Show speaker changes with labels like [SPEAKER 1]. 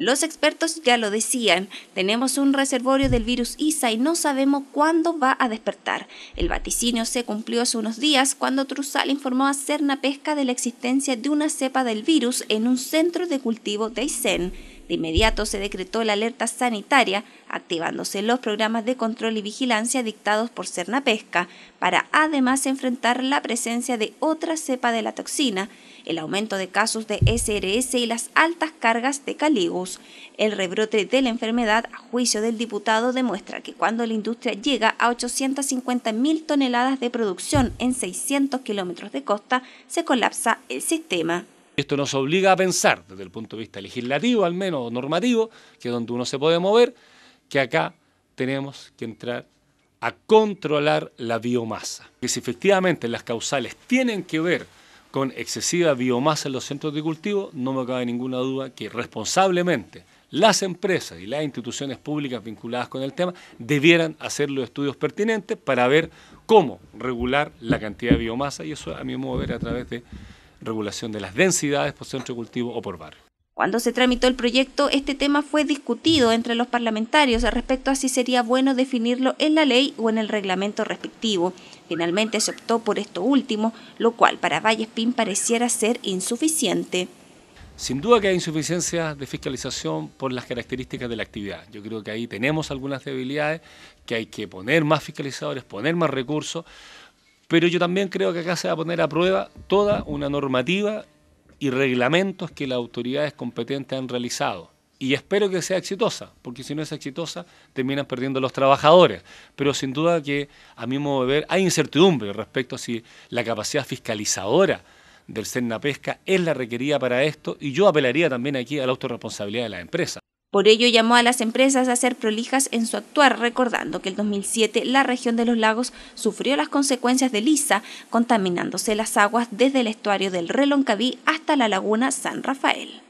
[SPEAKER 1] Los expertos ya lo decían, tenemos un reservorio del virus ISA y no sabemos cuándo va a despertar. El vaticinio se cumplió hace unos días cuando Trusal informó a Cerna Pesca de la existencia de una cepa del virus en un centro de cultivo de Aysén. De inmediato se decretó la alerta sanitaria, activándose los programas de control y vigilancia dictados por Pesca, para además enfrentar la presencia de otra cepa de la toxina, el aumento de casos de SRS y las altas cargas de caligus. El rebrote de la enfermedad, a juicio del diputado, demuestra que cuando la industria llega a 850.000 toneladas de producción en 600 kilómetros de costa, se colapsa el sistema.
[SPEAKER 2] Esto nos obliga a pensar, desde el punto de vista legislativo al menos, o normativo, que es donde uno se puede mover, que acá tenemos que entrar a controlar la biomasa. Que si efectivamente las causales tienen que ver con excesiva biomasa en los centros de cultivo, no me cabe ninguna duda que responsablemente las empresas y las instituciones públicas vinculadas con el tema debieran hacer los estudios pertinentes para ver cómo regular la cantidad de biomasa y eso a mi modo de ver a través de regulación de las densidades por centro cultivo o por
[SPEAKER 1] barrio. Cuando se tramitó el proyecto, este tema fue discutido entre los parlamentarios respecto a si sería bueno definirlo en la ley o en el reglamento respectivo. Finalmente se optó por esto último, lo cual para Vallespín pareciera ser insuficiente.
[SPEAKER 2] Sin duda que hay insuficiencias de fiscalización por las características de la actividad. Yo creo que ahí tenemos algunas debilidades, que hay que poner más fiscalizadores, poner más recursos, pero yo también creo que acá se va a poner a prueba toda una normativa y reglamentos que las autoridades competentes han realizado. Y espero que sea exitosa, porque si no es exitosa, terminan perdiendo los trabajadores. Pero sin duda que, a mi modo de ver, hay incertidumbre respecto a si la capacidad fiscalizadora del sena Pesca es la requerida para esto, y yo apelaría también aquí a la autorresponsabilidad de la empresa.
[SPEAKER 1] Por ello llamó a las empresas a ser prolijas en su actuar, recordando que en 2007 la región de los lagos sufrió las consecuencias de Lisa, contaminándose las aguas desde el estuario del Reloncaví hasta la laguna San Rafael.